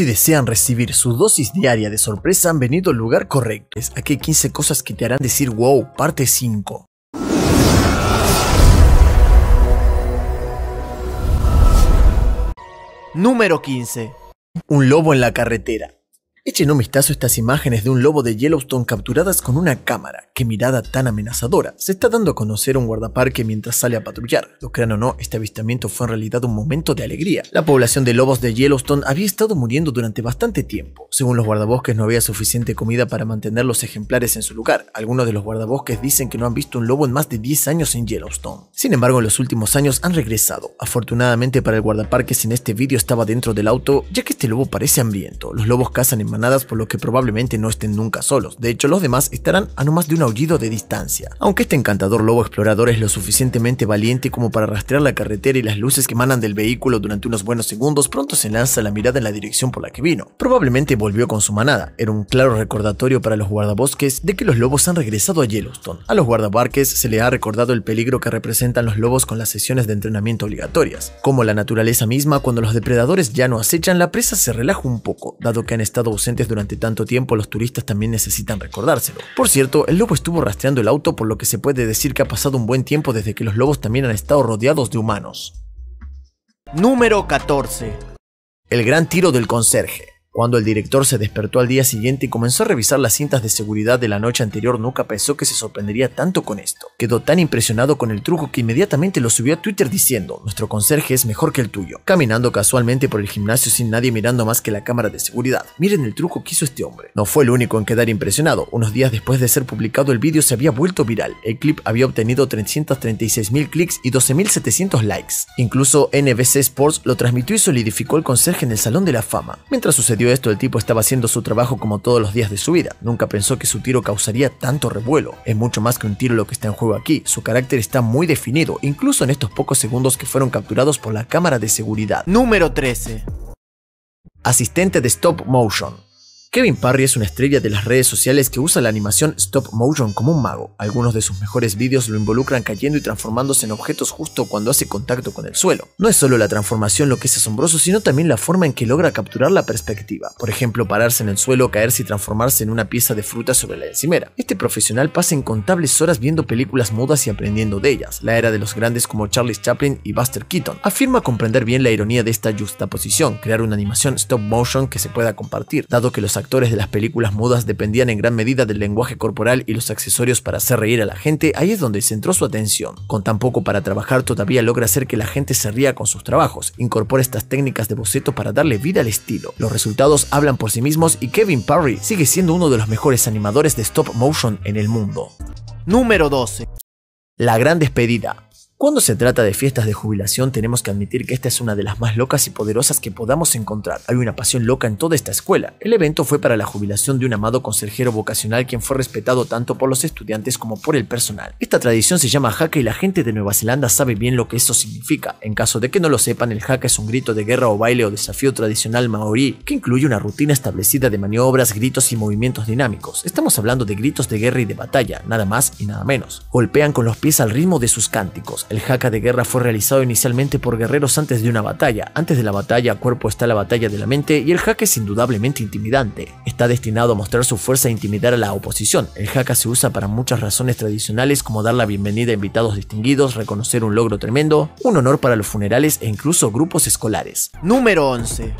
Si desean recibir su dosis diaria de sorpresa han venido al lugar correcto. Es aquí 15 cosas que te harán decir wow, parte 5. Número 15. Un lobo en la carretera. Echen un vistazo estas imágenes de un lobo de Yellowstone capturadas con una cámara. Qué mirada tan amenazadora. Se está dando a conocer un guardaparque mientras sale a patrullar. Lo crean o no, este avistamiento fue en realidad un momento de alegría. La población de lobos de Yellowstone había estado muriendo durante bastante tiempo. Según los guardabosques no había suficiente comida para mantener los ejemplares en su lugar. Algunos de los guardabosques dicen que no han visto un lobo en más de 10 años en Yellowstone. Sin embargo, en los últimos años han regresado. Afortunadamente para el guardaparque en este vídeo estaba dentro del auto, ya que este lobo parece hambriento. Los lobos cazan en manadas por lo que probablemente no estén nunca solos, de hecho los demás estarán a no más de un aullido de distancia. Aunque este encantador lobo explorador es lo suficientemente valiente como para rastrear la carretera y las luces que emanan del vehículo durante unos buenos segundos, pronto se lanza la mirada en la dirección por la que vino. Probablemente volvió con su manada, era un claro recordatorio para los guardabosques de que los lobos han regresado a Yellowstone. A los guardabarques se le ha recordado el peligro que representan los lobos con las sesiones de entrenamiento obligatorias. Como la naturaleza misma, cuando los depredadores ya no acechan, la presa se relaja un poco, dado que han estado durante tanto tiempo, los turistas también necesitan recordárselo. Por cierto, el lobo estuvo rastreando el auto por lo que se puede decir que ha pasado un buen tiempo desde que los lobos también han estado rodeados de humanos. Número 14. El gran tiro del conserje. Cuando el director se despertó al día siguiente y comenzó a revisar las cintas de seguridad de la noche anterior, nunca pensó que se sorprendería tanto con esto. Quedó tan impresionado con el truco que inmediatamente lo subió a Twitter diciendo, nuestro conserje es mejor que el tuyo, caminando casualmente por el gimnasio sin nadie mirando más que la cámara de seguridad. Miren el truco que hizo este hombre. No fue el único en quedar impresionado. Unos días después de ser publicado el vídeo se había vuelto viral. El clip había obtenido 336.000 clics y 12.700 likes. Incluso NBC Sports lo transmitió y solidificó el conserje en el Salón de la Fama. Mientras sucedía esto, el tipo estaba haciendo su trabajo como todos los días de su vida. Nunca pensó que su tiro causaría tanto revuelo. Es mucho más que un tiro lo que está en juego aquí. Su carácter está muy definido, incluso en estos pocos segundos que fueron capturados por la cámara de seguridad. Número 13. Asistente de stop motion. Kevin Parry es una estrella de las redes sociales que usa la animación stop motion como un mago. Algunos de sus mejores vídeos lo involucran cayendo y transformándose en objetos justo cuando hace contacto con el suelo. No es solo la transformación lo que es asombroso, sino también la forma en que logra capturar la perspectiva. Por ejemplo, pararse en el suelo, caerse y transformarse en una pieza de fruta sobre la encimera. Este profesional pasa incontables horas viendo películas mudas y aprendiendo de ellas, la era de los grandes como Charlie Chaplin y Buster Keaton. Afirma comprender bien la ironía de esta juxtaposición, crear una animación stop motion que se pueda compartir, dado que los actores de las películas mudas dependían en gran medida del lenguaje corporal y los accesorios para hacer reír a la gente, ahí es donde centró su atención. Con tan poco para trabajar todavía logra hacer que la gente se ría con sus trabajos, incorpora estas técnicas de boceto para darle vida al estilo. Los resultados hablan por sí mismos y Kevin Parry sigue siendo uno de los mejores animadores de stop motion en el mundo. Número 12. La gran despedida. Cuando se trata de fiestas de jubilación tenemos que admitir que esta es una de las más locas y poderosas que podamos encontrar. Hay una pasión loca en toda esta escuela. El evento fue para la jubilación de un amado consejero vocacional quien fue respetado tanto por los estudiantes como por el personal. Esta tradición se llama haka y la gente de Nueva Zelanda sabe bien lo que eso significa. En caso de que no lo sepan, el haka es un grito de guerra o baile o desafío tradicional maorí que incluye una rutina establecida de maniobras, gritos y movimientos dinámicos. Estamos hablando de gritos de guerra y de batalla, nada más y nada menos. Golpean con los pies al ritmo de sus cánticos el jaca de guerra fue realizado inicialmente por guerreros antes de una batalla. Antes de la batalla, cuerpo está la batalla de la mente y el jaca es indudablemente intimidante. Está destinado a mostrar su fuerza e intimidar a la oposición. El jaca se usa para muchas razones tradicionales como dar la bienvenida a invitados distinguidos, reconocer un logro tremendo, un honor para los funerales e incluso grupos escolares. Número 11.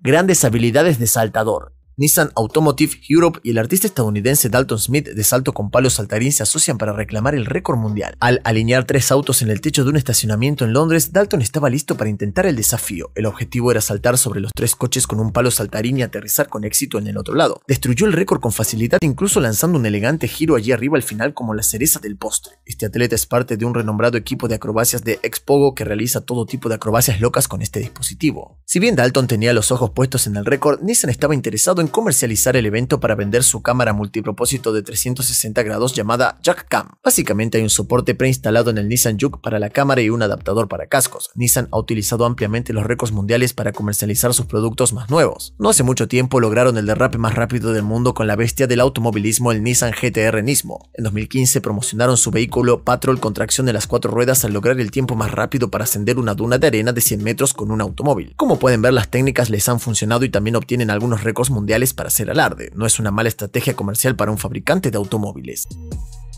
Grandes habilidades de saltador. Nissan Automotive Europe y el artista estadounidense Dalton Smith de salto con palo saltarín se asocian para reclamar el récord mundial. Al alinear tres autos en el techo de un estacionamiento en Londres, Dalton estaba listo para intentar el desafío. El objetivo era saltar sobre los tres coches con un palo saltarín y aterrizar con éxito en el otro lado. Destruyó el récord con facilidad, incluso lanzando un elegante giro allí arriba al final como la cereza del postre. Este atleta es parte de un renombrado equipo de acrobacias de Expogo que realiza todo tipo de acrobacias locas con este dispositivo. Si bien Dalton tenía los ojos puestos en el récord, Nissan estaba interesado en comercializar el evento para vender su cámara multipropósito de 360 grados llamada Jack Cam. Básicamente hay un soporte preinstalado en el Nissan Juke para la cámara y un adaptador para cascos. Nissan ha utilizado ampliamente los récords mundiales para comercializar sus productos más nuevos. No hace mucho tiempo lograron el derrape más rápido del mundo con la bestia del automovilismo, el Nissan GTR Nismo. En 2015 promocionaron su vehículo Patrol con tracción de las cuatro ruedas al lograr el tiempo más rápido para ascender una duna de arena de 100 metros con un automóvil. Como pueden ver, las técnicas les han funcionado y también obtienen algunos récords mundiales para hacer alarde. No es una mala estrategia comercial para un fabricante de automóviles.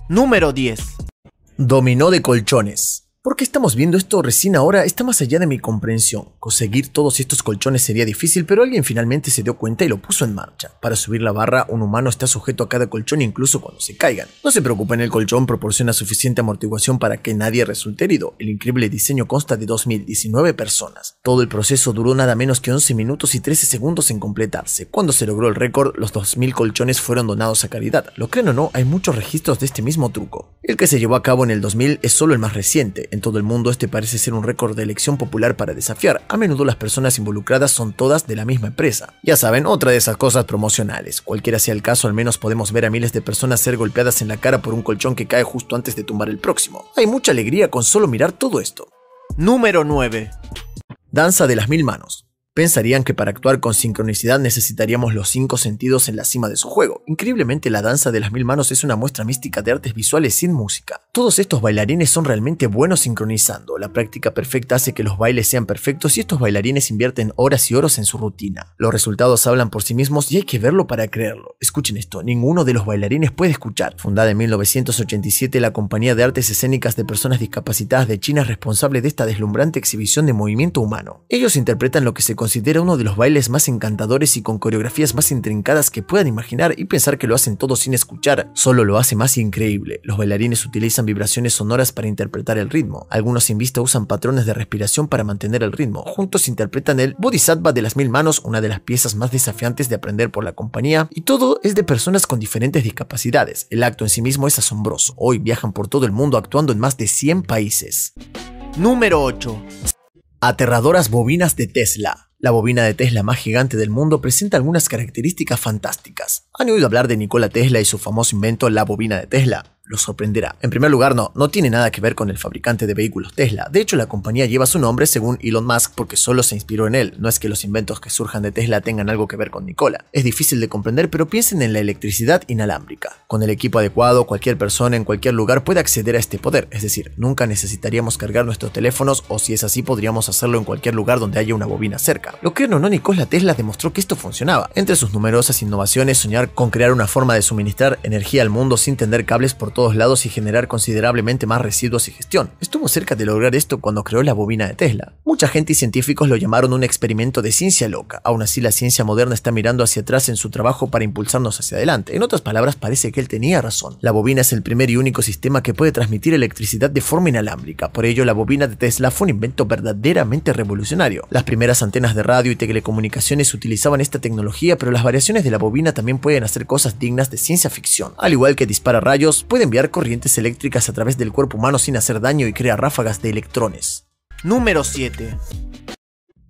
Número 10. Dominó de colchones. ¿Por qué estamos viendo esto recién ahora? Está más allá de mi comprensión. Conseguir todos estos colchones sería difícil, pero alguien finalmente se dio cuenta y lo puso en marcha. Para subir la barra, un humano está sujeto a cada colchón incluso cuando se caigan. No se preocupen, el colchón proporciona suficiente amortiguación para que nadie resulte herido. El increíble diseño consta de 2019 personas. Todo el proceso duró nada menos que 11 minutos y 13 segundos en completarse. Cuando se logró el récord, los 2000 colchones fueron donados a caridad. Lo creen o no, hay muchos registros de este mismo truco. El que se llevó a cabo en el 2000 es solo el más reciente. En todo el mundo este parece ser un récord de elección popular para desafiar. A menudo las personas involucradas son todas de la misma empresa. Ya saben, otra de esas cosas promocionales. Cualquiera sea el caso, al menos podemos ver a miles de personas ser golpeadas en la cara por un colchón que cae justo antes de tumbar el próximo. Hay mucha alegría con solo mirar todo esto. Número 9. Danza de las mil manos. Pensarían que para actuar con sincronicidad necesitaríamos los cinco sentidos en la cima de su juego. Increíblemente la danza de las mil manos es una muestra mística de artes visuales sin música. Todos estos bailarines son realmente buenos sincronizando, la práctica perfecta hace que los bailes sean perfectos y estos bailarines invierten horas y horas en su rutina. Los resultados hablan por sí mismos y hay que verlo para creerlo. Escuchen esto, ninguno de los bailarines puede escuchar. Fundada en 1987, la compañía de artes escénicas de personas discapacitadas de China es responsable de esta deslumbrante exhibición de movimiento humano. Ellos interpretan lo que se considera uno de los bailes más encantadores y con coreografías más intrincadas que puedan imaginar y pensar que lo hacen todo sin escuchar, solo lo hace más increíble. Los bailarines utilizan vibraciones sonoras para interpretar el ritmo. Algunos sin vista usan patrones de respiración para mantener el ritmo. Juntos interpretan el Bodhisattva de las mil manos, una de las piezas más desafiantes de aprender por la compañía, y todo es de personas con diferentes discapacidades. El acto en sí mismo es asombroso. Hoy viajan por todo el mundo actuando en más de 100 países. Número 8. Aterradoras bobinas de Tesla. La bobina de Tesla más gigante del mundo presenta algunas características fantásticas. ¿Han oído hablar de Nikola Tesla y su famoso invento la bobina de Tesla? lo sorprenderá. En primer lugar, no, no tiene nada que ver con el fabricante de vehículos Tesla. De hecho, la compañía lleva su nombre según Elon Musk porque solo se inspiró en él. No es que los inventos que surjan de Tesla tengan algo que ver con Nikola. Es difícil de comprender, pero piensen en la electricidad inalámbrica. Con el equipo adecuado, cualquier persona en cualquier lugar puede acceder a este poder. Es decir, nunca necesitaríamos cargar nuestros teléfonos o si es así podríamos hacerlo en cualquier lugar donde haya una bobina cerca. Lo que no, no, Nikola Tesla demostró que esto funcionaba. Entre sus numerosas innovaciones, soñar con crear una forma de suministrar energía al mundo sin tender cables por todo lados y generar considerablemente más residuos y gestión. Estuvo cerca de lograr esto cuando creó la bobina de Tesla. Mucha gente y científicos lo llamaron un experimento de ciencia loca, aún así la ciencia moderna está mirando hacia atrás en su trabajo para impulsarnos hacia adelante. En otras palabras, parece que él tenía razón. La bobina es el primer y único sistema que puede transmitir electricidad de forma inalámbrica, por ello la bobina de Tesla fue un invento verdaderamente revolucionario. Las primeras antenas de radio y telecomunicaciones utilizaban esta tecnología, pero las variaciones de la bobina también pueden hacer cosas dignas de ciencia ficción. Al igual que dispara rayos, puede enviar corrientes eléctricas a través del cuerpo humano sin hacer daño y crea ráfagas de electrones. Número 7.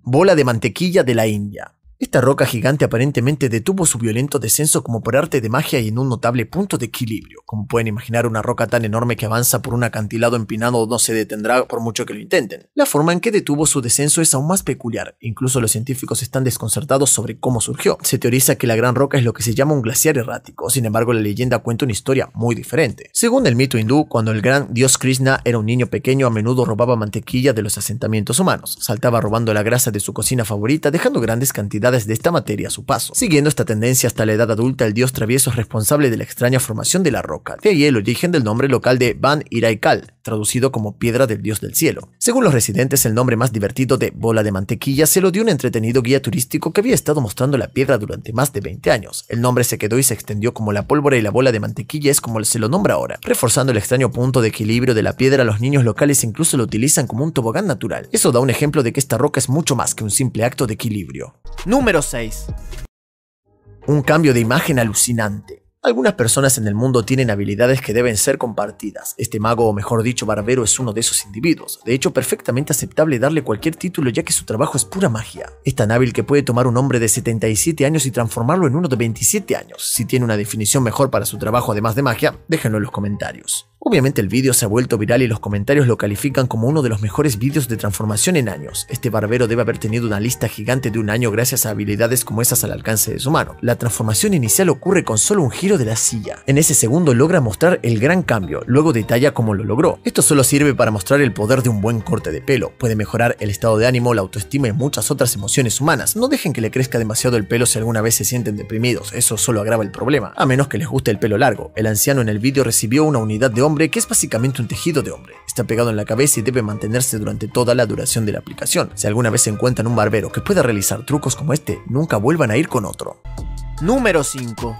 Bola de mantequilla de la India. Esta roca gigante aparentemente detuvo su violento descenso como por arte de magia y en un notable punto de equilibrio. Como pueden imaginar, una roca tan enorme que avanza por un acantilado empinado no se detendrá por mucho que lo intenten. La forma en que detuvo su descenso es aún más peculiar. Incluso los científicos están desconcertados sobre cómo surgió. Se teoriza que la gran roca es lo que se llama un glaciar errático. Sin embargo, la leyenda cuenta una historia muy diferente. Según el mito hindú, cuando el gran dios Krishna era un niño pequeño, a menudo robaba mantequilla de los asentamientos humanos. Saltaba robando la grasa de su cocina favorita, dejando grandes cantidades desde de esta materia a su paso. Siguiendo esta tendencia hasta la edad adulta, el dios travieso es responsable de la extraña formación de la roca, de ahí el origen del nombre local de Van Iraikal, traducido como piedra del dios del cielo. Según los residentes, el nombre más divertido de bola de mantequilla se lo dio un entretenido guía turístico que había estado mostrando la piedra durante más de 20 años. El nombre se quedó y se extendió como la pólvora y la bola de mantequilla es como se lo nombra ahora, reforzando el extraño punto de equilibrio de la piedra, los niños locales e incluso lo utilizan como un tobogán natural. Eso da un ejemplo de que esta roca es mucho más que un simple acto de equilibrio. Número 6. Un cambio de imagen alucinante. Algunas personas en el mundo tienen habilidades que deben ser compartidas. Este mago, o mejor dicho, barbero, es uno de esos individuos. De hecho, perfectamente aceptable darle cualquier título ya que su trabajo es pura magia. Es tan hábil que puede tomar un hombre de 77 años y transformarlo en uno de 27 años. Si tiene una definición mejor para su trabajo además de magia, déjenlo en los comentarios. Obviamente el vídeo se ha vuelto viral y los comentarios lo califican como uno de los mejores vídeos de transformación en años. Este barbero debe haber tenido una lista gigante de un año gracias a habilidades como esas al alcance de su mano. La transformación inicial ocurre con solo un giro de la silla. En ese segundo logra mostrar el gran cambio, luego detalla cómo lo logró. Esto solo sirve para mostrar el poder de un buen corte de pelo. Puede mejorar el estado de ánimo, la autoestima y muchas otras emociones humanas. No dejen que le crezca demasiado el pelo si alguna vez se sienten deprimidos, eso solo agrava el problema, a menos que les guste el pelo largo. El anciano en el vídeo recibió una unidad de hombre que es básicamente un tejido de hombre. Está pegado en la cabeza y debe mantenerse durante toda la duración de la aplicación. Si alguna vez se encuentran un barbero que pueda realizar trucos como este, nunca vuelvan a ir con otro. Número 5.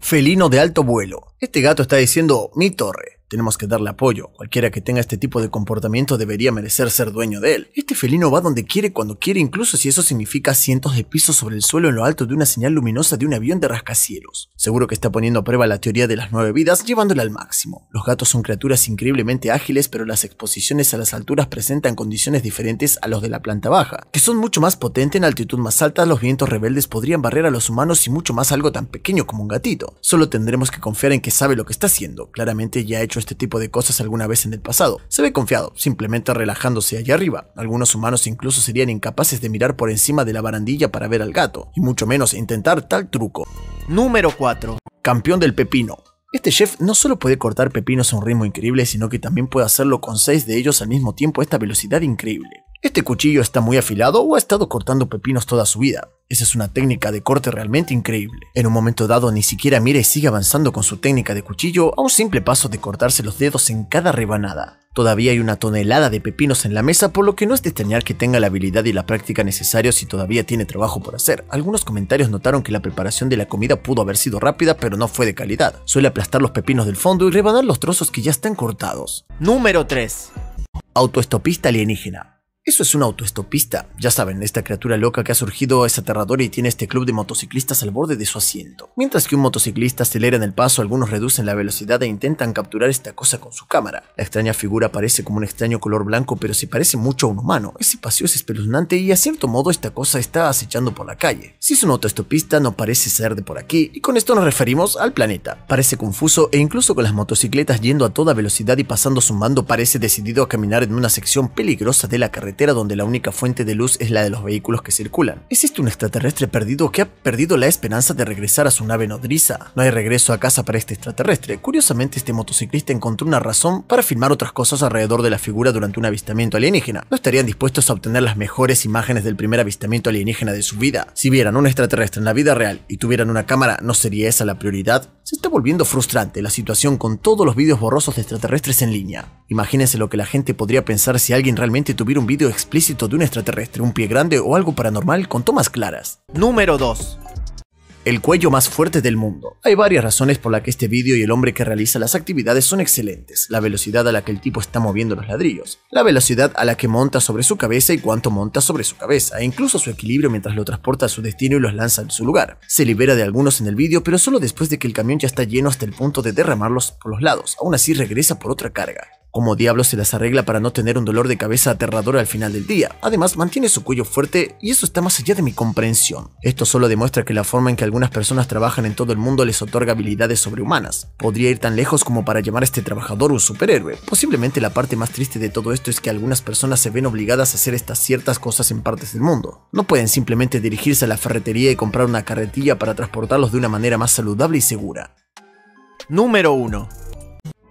Felino de alto vuelo. Este gato está diciendo mi torre. Tenemos que darle apoyo. Cualquiera que tenga este tipo de comportamiento debería merecer ser dueño de él. Este felino va donde quiere, cuando quiere, incluso si eso significa cientos de pisos sobre el suelo en lo alto de una señal luminosa de un avión de rascacielos. Seguro que está poniendo a prueba la teoría de las nueve vidas, llevándola al máximo. Los gatos son criaturas increíblemente ágiles, pero las exposiciones a las alturas presentan condiciones diferentes a los de la planta baja, que son mucho más potentes en altitud más alta, los vientos rebeldes podrían barrer a los humanos y mucho más algo tan pequeño como un gatito. Solo tendremos que confiar en que sabe lo que está haciendo. Claramente ya ha hecho este tipo de cosas alguna vez en el pasado. Se ve confiado, simplemente relajándose allá arriba. Algunos humanos incluso serían incapaces de mirar por encima de la barandilla para ver al gato, y mucho menos intentar tal truco. Número 4. Campeón del Pepino. Este chef no solo puede cortar pepinos a un ritmo increíble, sino que también puede hacerlo con 6 de ellos al mismo tiempo a esta velocidad increíble. Este cuchillo está muy afilado o ha estado cortando pepinos toda su vida. Esa es una técnica de corte realmente increíble. En un momento dado ni siquiera mira y sigue avanzando con su técnica de cuchillo a un simple paso de cortarse los dedos en cada rebanada. Todavía hay una tonelada de pepinos en la mesa, por lo que no es de extrañar que tenga la habilidad y la práctica necesarios si todavía tiene trabajo por hacer. Algunos comentarios notaron que la preparación de la comida pudo haber sido rápida, pero no fue de calidad. Suele aplastar los pepinos del fondo y rebanar los trozos que ya están cortados. Número 3. Autoestopista alienígena. Eso es un autoestopista. Ya saben, esta criatura loca que ha surgido es aterradora y tiene este club de motociclistas al borde de su asiento. Mientras que un motociclista acelera en el paso, algunos reducen la velocidad e intentan capturar esta cosa con su cámara. La extraña figura parece como un extraño color blanco, pero se parece mucho a un humano. Es espeluznante y a cierto modo esta cosa está acechando por la calle. Si es un autoestopista, no parece ser de por aquí, y con esto nos referimos al planeta. Parece confuso e incluso con las motocicletas yendo a toda velocidad y pasando su mando parece decidido a caminar en una sección peligrosa de la carretera donde la única fuente de luz es la de los vehículos que circulan. ¿Existe un extraterrestre perdido que ha perdido la esperanza de regresar a su nave nodriza? No hay regreso a casa para este extraterrestre. Curiosamente, este motociclista encontró una razón para filmar otras cosas alrededor de la figura durante un avistamiento alienígena. No estarían dispuestos a obtener las mejores imágenes del primer avistamiento alienígena de su vida. Si vieran un extraterrestre en la vida real y tuvieran una cámara, ¿no sería esa la prioridad? Se está volviendo frustrante la situación con todos los vídeos borrosos de extraterrestres en línea. Imagínense lo que la gente podría pensar si alguien realmente tuviera un vídeo explícito de un extraterrestre, un pie grande o algo paranormal con tomas claras. Número 2 el cuello más fuerte del mundo. Hay varias razones por las que este vídeo y el hombre que realiza las actividades son excelentes. La velocidad a la que el tipo está moviendo los ladrillos, la velocidad a la que monta sobre su cabeza y cuánto monta sobre su cabeza, e incluso su equilibrio mientras lo transporta a su destino y los lanza en su lugar. Se libera de algunos en el vídeo, pero solo después de que el camión ya está lleno hasta el punto de derramarlos por los lados. Aún así regresa por otra carga. Como diablo se las arregla para no tener un dolor de cabeza aterrador al final del día. Además, mantiene su cuello fuerte y eso está más allá de mi comprensión. Esto solo demuestra que la forma en que algunas personas trabajan en todo el mundo les otorga habilidades sobrehumanas. Podría ir tan lejos como para llamar a este trabajador un superhéroe. Posiblemente la parte más triste de todo esto es que algunas personas se ven obligadas a hacer estas ciertas cosas en partes del mundo. No pueden simplemente dirigirse a la ferretería y comprar una carretilla para transportarlos de una manera más saludable y segura. Número 1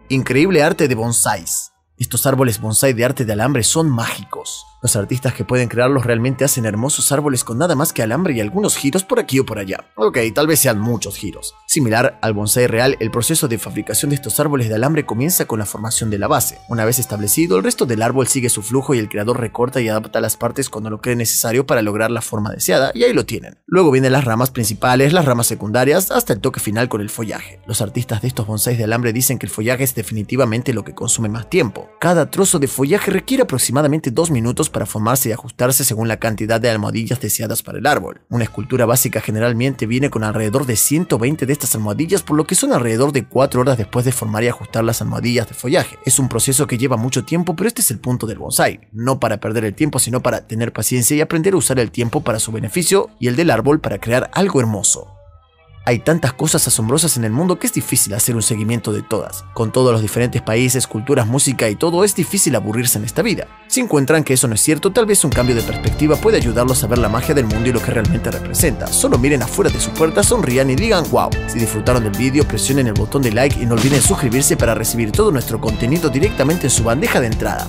Increíble arte de bonsáis. Estos árboles bonsai de arte de alambre son mágicos. Los artistas que pueden crearlos realmente hacen hermosos árboles con nada más que alambre y algunos giros por aquí o por allá. Ok, tal vez sean muchos giros. Similar al bonsai real, el proceso de fabricación de estos árboles de alambre comienza con la formación de la base. Una vez establecido, el resto del árbol sigue su flujo y el creador recorta y adapta las partes cuando lo cree necesario para lograr la forma deseada, y ahí lo tienen. Luego vienen las ramas principales, las ramas secundarias, hasta el toque final con el follaje. Los artistas de estos bonsais de alambre dicen que el follaje es definitivamente lo que consume más tiempo. Cada trozo de follaje requiere aproximadamente dos minutos para formarse y ajustarse según la cantidad de almohadillas deseadas para el árbol. Una escultura básica generalmente viene con alrededor de 120 de estas almohadillas, por lo que son alrededor de 4 horas después de formar y ajustar las almohadillas de follaje. Es un proceso que lleva mucho tiempo, pero este es el punto del bonsai, no para perder el tiempo, sino para tener paciencia y aprender a usar el tiempo para su beneficio y el del árbol para crear algo hermoso. Hay tantas cosas asombrosas en el mundo que es difícil hacer un seguimiento de todas. Con todos los diferentes países, culturas, música y todo, es difícil aburrirse en esta vida. Si encuentran que eso no es cierto, tal vez un cambio de perspectiva puede ayudarlos a ver la magia del mundo y lo que realmente representa. Solo miren afuera de su puerta, sonrían y digan wow. Si disfrutaron del vídeo, presionen el botón de like y no olviden suscribirse para recibir todo nuestro contenido directamente en su bandeja de entrada.